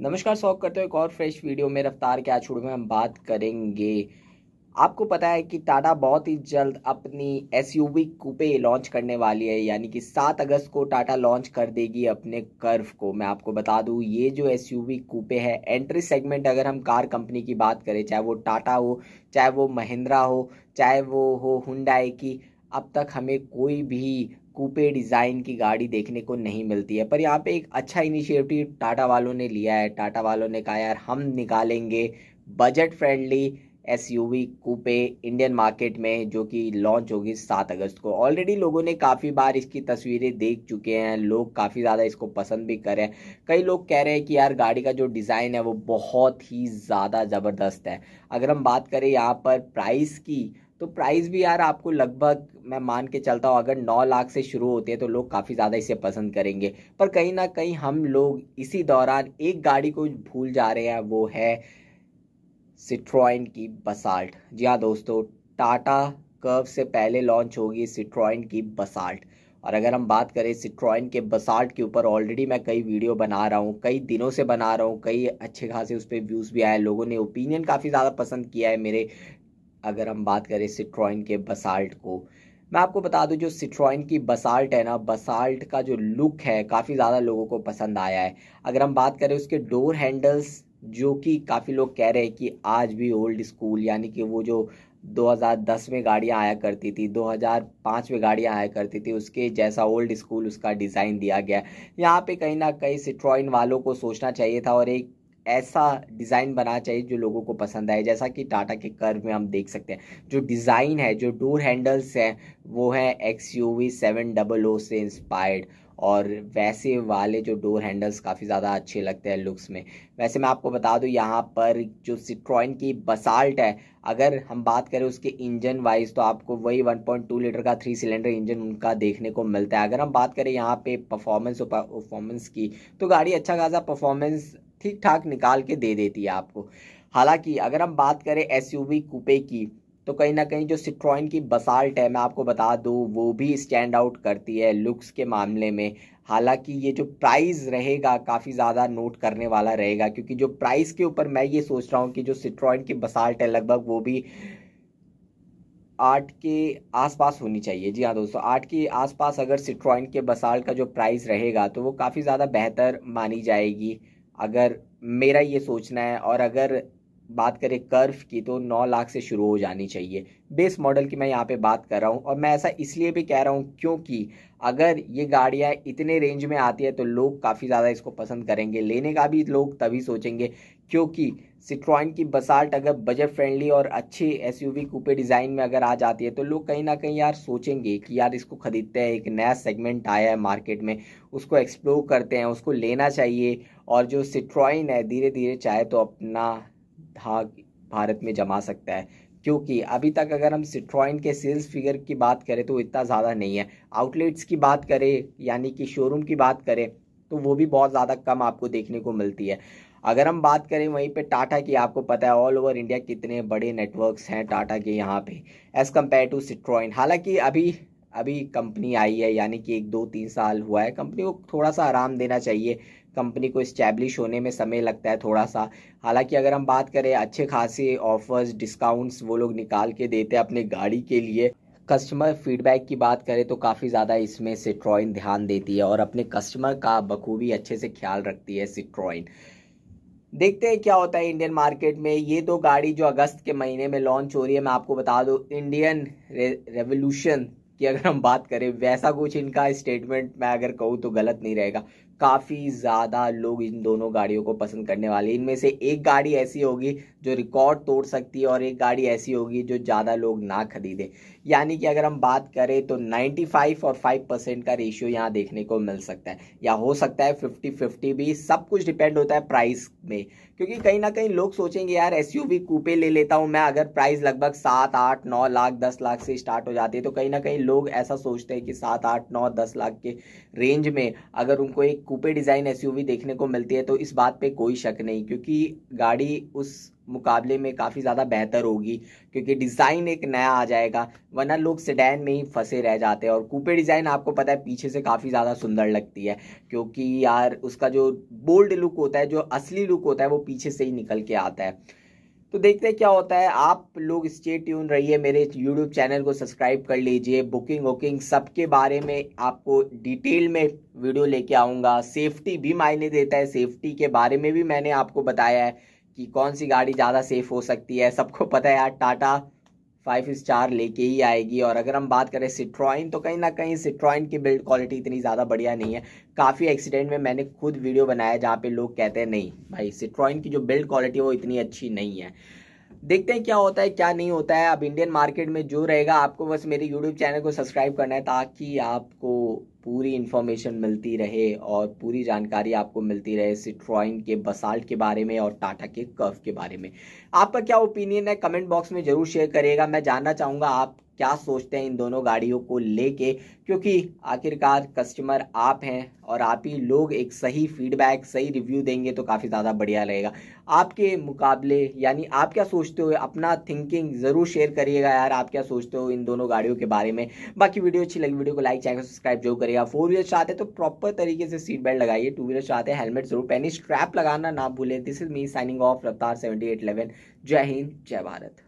नमस्कार स्वागत करते हो एक और फ्रेश वीडियो में रफ्तार के आछूड़ में हम बात करेंगे आपको पता है कि टाटा बहुत ही जल्द अपनी एस कूपे लॉन्च करने वाली है यानी कि 7 अगस्त को टाटा लॉन्च कर देगी अपने कर्व को मैं आपको बता दूं ये जो एस कूपे है एंट्री सेगमेंट अगर हम कार कंपनी की बात करें चाहे वो टाटा हो चाहे वो महिंद्रा हो चाहे वो हो हुंडाई की अब तक हमें कोई भी कूपे डिज़ाइन की गाड़ी देखने को नहीं मिलती है पर यहाँ पे एक अच्छा इनिशिएटिव टाटा वालों ने लिया है टाटा वालों ने कहा यार हम निकालेंगे budget friendly S U V coupe Indian market में जो कि लॉन्च होगी सात अगस्त को ऑलरेडी लोगों ने काफ़ी बार इसकी तस्वीरें देख चुके हैं लोग काफ़ी ज़्यादा इसको पसंद भी कर रहे हैं कई लोग कह रहे हैं कि यार गाड़ी का जो डिज़ाइन है वो बहुत ही ज़्यादा ज़बरदस्त है अगर हम बात करें यहाँ पर प्राइस की तो प्राइस भी यार आपको लगभग मैं मान के चलता हूँ अगर नौ लाख से शुरू होते हैं तो लोग काफ़ी ज़्यादा इसे पसंद करेंगे पर कहीं ना कहीं हम लोग इसी दौरान एक गाड़ी को भूल जा रहे हैं वो है सिट्रॉइन की बसाल्ट जी हाँ दोस्तों टाटा कर्व से पहले लॉन्च होगी सिट्रॉइन की बसाल्ट और अगर हम बात करें सिट्रॉइन के बसाल्ट के ऊपर ऑलरेडी मैं कई वीडियो बना रहा हूँ कई दिनों से बना रहा हूँ कई अच्छे खासे उस पर व्यूज़ भी आए लोगों ने ओपिनियन काफ़ी ज़्यादा पसंद किया है मेरे अगर हम बात करें सिट्रॉइन के बसाल्ट को मैं आपको बता दूं जो सिट्रॉइन की बसाल्ट है ना बसाल्ट का जो लुक है काफ़ी ज़्यादा लोगों को पसंद आया है अगर हम बात करें उसके डोर हैंडल्स जो कि काफ़ी लोग कह रहे हैं कि आज भी ओल्ड स्कूल यानी कि वो जो 2010 में गाड़ियाँ आया करती थी 2005 में गाड़ियाँ आया करती थी उसके जैसा ओल्ड स्कूल उसका डिज़ाइन दिया गया यहाँ पे कहीं ना कहीं सिट्रॉइन वालों को सोचना चाहिए था और एक ऐसा डिज़ाइन बनाना चाहिए जो लोगों को पसंद आए जैसा कि टाटा के कर्व में हम देख सकते हैं जो डिज़ाइन है जो डोर हैंडल्स हैं वो है X U V seven double O से इंस्पायर्ड और वैसे वाले जो डोर हैंडल्स काफ़ी ज़्यादा अच्छे लगते हैं लुक्स में वैसे मैं आपको बता दूं यहाँ पर जो सिट्रॉइन की बसाल्ट है अगर हम बात करें उसके इंजन वाइज तो आपको वही 1.2 लीटर का थ्री सिलेंडर इंजन उनका देखने को मिलता है अगर हम बात करें यहाँ पे परफॉर्मेंस परफॉर्मेंस की तो गाड़ी अच्छा खासा परफॉर्मेंस ठीक ठाक निकाल के दे देती है आपको हालांकि अगर हम बात करें एस कूपे की तो कहीं ना कहीं जो सिट्रॉइन की बसाल्ट है मैं आपको बता दूँ वो भी स्टैंड आउट करती है लुक्स के मामले में हालांकि ये जो प्राइस रहेगा काफ़ी ज़्यादा नोट करने वाला रहेगा क्योंकि जो प्राइस के ऊपर मैं ये सोच रहा हूँ कि जो सिट्रॉइन की बसाल्ट है लगभग वो भी आठ के आसपास होनी चाहिए जी हाँ दोस्तों आठ के आसपास अगर सिट्रॉइन के बसाल्ट का जो प्राइस रहेगा तो वो काफ़ी ज़्यादा बेहतर मानी जाएगी अगर मेरा ये सोचना है और अगर बात करें कर्व की तो 9 लाख से शुरू हो जानी चाहिए बेस मॉडल की मैं यहाँ पे बात कर रहा हूँ और मैं ऐसा इसलिए भी कह रहा हूँ क्योंकि अगर ये गाड़ियाँ इतने रेंज में आती है तो लोग काफ़ी ज़्यादा इसको पसंद करेंगे लेने का भी लोग तभी सोचेंगे क्योंकि सिट्रॉइन की बसाल्ट अगर बजट फ्रेंडली और अच्छे एस कूपे डिज़ाइन में अगर आ जाती है तो लोग कहीं ना कहीं यार सोचेंगे कि यार इसको ख़रीदते हैं एक नया सेगमेंट आया है मार्केट में उसको एक्सप्लोर करते हैं उसको लेना चाहिए और जो सिट्रॉइन है धीरे धीरे चाहे तो अपना भाग भारत में जमा सकता है क्योंकि अभी तक अगर हम सिट्रॉइन के सेल्स फिगर की बात करें तो इतना ज़्यादा नहीं है आउटलेट्स की बात करें यानी कि शोरूम की बात करें तो वो भी बहुत ज़्यादा कम आपको देखने को मिलती है अगर हम बात करें वहीं पे टाटा की आपको पता है ऑल ओवर इंडिया कितने बड़े नेटवर्क्स हैं टाटा के यहाँ पे एज़ कम्पेयर टू सिट्रॉइन हालांकि अभी अभी कंपनी आई है यानी कि एक दो तीन साल हुआ है कंपनी को थोड़ा सा आराम देना चाहिए कंपनी को इस्टेब्लिश होने में समय लगता है थोड़ा सा हालांकि अगर हम बात करें अच्छे खासे ऑफर्स डिस्काउंट्स वो लोग निकाल के देते हैं अपने गाड़ी के लिए कस्टमर फीडबैक की बात करें तो काफ़ी ज़्यादा इसमें सिट्रॉइन ध्यान देती है और अपने कस्टमर का बखूबी अच्छे से ख्याल रखती है सिट्रॉइन देखते हैं क्या होता है इंडियन मार्केट में ये दो गाड़ी जो अगस्त के महीने में लॉन्च हो रही है मैं आपको बता दूँ इंडियन रेवोल्यूशन की अगर हम बात करें वैसा कुछ इनका स्टेटमेंट मैं अगर कहूँ तो गलत नहीं रहेगा काफ़ी ज़्यादा लोग इन दोनों गाड़ियों को पसंद करने वाले इनमें से एक गाड़ी ऐसी होगी जो रिकॉर्ड तोड़ सकती है और एक गाड़ी ऐसी होगी जो ज़्यादा लोग ना ख़रीदे यानी कि अगर हम बात करें तो 95 और 5 परसेंट का रेशियो यहाँ देखने को मिल सकता है या हो सकता है 50 50 भी सब कुछ डिपेंड होता है प्राइस में क्योंकि कहीं ना कहीं लोग सोचेंगे यार एस कूपे ले लेता हूँ मैं अगर प्राइस लगभग सात आठ नौ लाख दस लाख से स्टार्ट हो जाती है तो कहीं ना कहीं लोग ऐसा सोचते हैं कि सात आठ नौ दस लाख के रेंज में अगर उनको एक कूपे डिज़ाइन एसयूवी देखने को मिलती है तो इस बात पे कोई शक नहीं क्योंकि गाड़ी उस मुकाबले में काफ़ी ज़्यादा बेहतर होगी क्योंकि डिज़ाइन एक नया आ जाएगा वरना लोग सेडैन में ही फंसे रह जाते हैं और कूपे डिज़ाइन आपको पता है पीछे से काफ़ी ज़्यादा सुंदर लगती है क्योंकि यार उसका जो बोल्ड लुक होता है जो असली लुक होता है वो पीछे से ही निकल के आता है तो देखते हैं क्या होता है आप लोग स्टे ट्यून रहिए मेरे यूट्यूब चैनल को सब्सक्राइब कर लीजिए बुकिंग वुकिंग सबके बारे में आपको डिटेल में वीडियो लेके आऊँगा सेफ्टी भी मायने देता है सेफ्टी के बारे में भी मैंने आपको बताया है कि कौन सी गाड़ी ज़्यादा सेफ हो सकती है सबको पता है यार टाटा फाइव स्टार लेके ही आएगी और अगर हम बात करें सिट्रॉइन तो कहीं ना कहीं सिट्रॉइन की बिल्ड क्वालिटी इतनी ज़्यादा बढ़िया नहीं है काफ़ी एक्सीडेंट में मैंने खुद वीडियो बनाया जहाँ पे लोग कहते हैं नहीं भाई सिट्रॉइन की जो बिल्ड क्वालिटी है वो इतनी अच्छी नहीं है देखते हैं क्या होता है क्या नहीं होता है अब इंडियन मार्केट में जो रहेगा आपको बस मेरे यूट्यूब चैनल को सब्सक्राइब करना है ताकि आपको पूरी इन्फॉर्मेशन मिलती रहे और पूरी जानकारी आपको मिलती रहे सिट्रॉइन के बसाल्ट के बारे में और टाटा के कर्व के बारे में आपका क्या ओपिनियन है कमेंट बॉक्स में ज़रूर शेयर करिएगा मैं जानना चाहूँगा आप क्या सोचते हैं इन दोनों गाड़ियों को लेके क्योंकि आखिरकार कस्टमर आप हैं और आप ही लोग एक सही फीडबैक सही रिव्यू देंगे तो काफ़ी ज़्यादा बढ़िया रहेगा आपके मुकाबले यानी आप क्या सोचते हो अपना थिंकिंग ज़रूर शेयर करिएगा यार आप क्या सोचते हो इन दोनों गाड़ियों के बारे में बाकी वीडियो अच्छी लगी वीडियो को लाइक चैनल सब्सक्राइब जरूर करिएगा फोर व्हीलर चाहते तो प्रॉपर तरीके से सीट बेल्ट लगाइए टू व्हीलर चाहते हैं हेलमेट जरूर पहनी स्ट्रैप लगाना ना भूलें this is me signing off Raftaar seventy eight eleven जय हिंद जय भारत